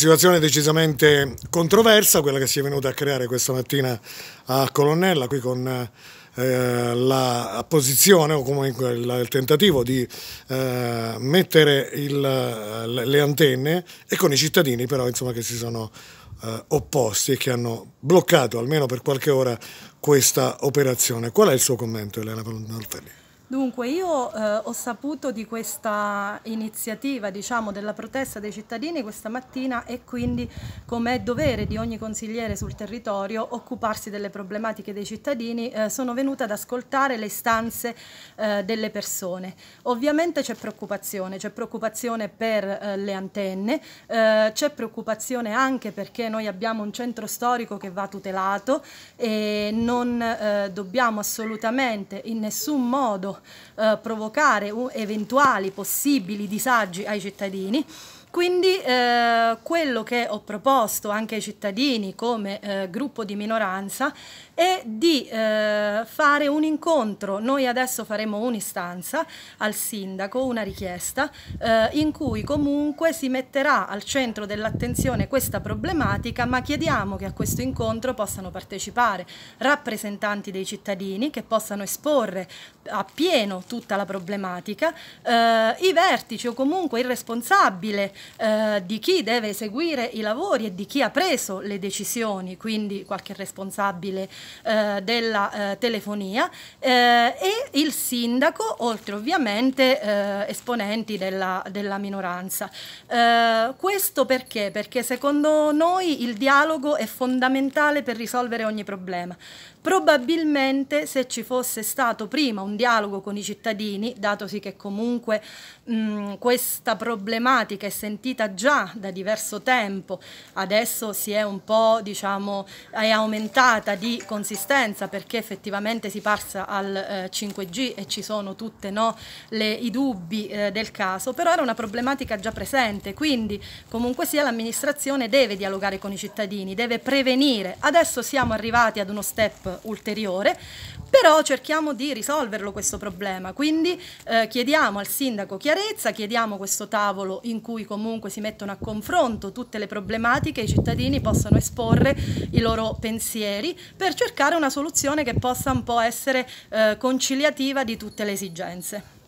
Situazione decisamente controversa, quella che si è venuta a creare questa mattina a Colonnella, qui con eh, la posizione o comunque il, il tentativo di eh, mettere il, le antenne e con i cittadini però insomma, che si sono eh, opposti e che hanno bloccato almeno per qualche ora questa operazione. Qual è il suo commento Elena Palonalfelli? Dunque, io eh, ho saputo di questa iniziativa, diciamo, della protesta dei cittadini questa mattina e quindi come è dovere di ogni consigliere sul territorio occuparsi delle problematiche dei cittadini, eh, sono venuta ad ascoltare le istanze eh, delle persone. Ovviamente c'è preoccupazione, c'è preoccupazione per eh, le antenne, eh, c'è preoccupazione anche perché noi abbiamo un centro storico che va tutelato e non eh, dobbiamo assolutamente in nessun modo eh, provocare eventuali possibili disagi ai cittadini. Quindi eh, quello che ho proposto anche ai cittadini come eh, gruppo di minoranza è di eh, fare un incontro. Noi adesso faremo un'istanza al sindaco, una richiesta, eh, in cui comunque si metterà al centro dell'attenzione questa problematica, ma chiediamo che a questo incontro possano partecipare rappresentanti dei cittadini che possano esporre a pieno tutta la problematica, eh, i vertici o comunque il responsabile eh, di chi deve eseguire i lavori e di chi ha preso le decisioni, quindi qualche responsabile eh, della eh, telefonia eh, e il sindaco, oltre ovviamente eh, esponenti della, della minoranza. Eh, questo perché? Perché secondo noi il dialogo è fondamentale per risolvere ogni problema. Probabilmente se ci fosse stato prima un dialogo con i cittadini, datosi che comunque mh, mm, questa problematica è sentita già da diverso tempo, adesso si è un po' diciamo è aumentata di consistenza perché effettivamente solamente si passa al eh, 5G e ci sono tutti no, i dubbi eh, del caso, però era una problematica già presente, quindi comunque sia l'amministrazione deve dialogare con i cittadini, deve prevenire. Adesso siamo arrivati ad uno step ulteriore, però cerchiamo di risolverlo questo problema, quindi eh, chiediamo al sindaco chiarezza, chiediamo questo tavolo in cui comunque si mettono a confronto tutte le problematiche, i cittadini possano esporre i loro pensieri per cercare una soluzione che possa possa un po' essere eh, conciliativa di tutte le esigenze.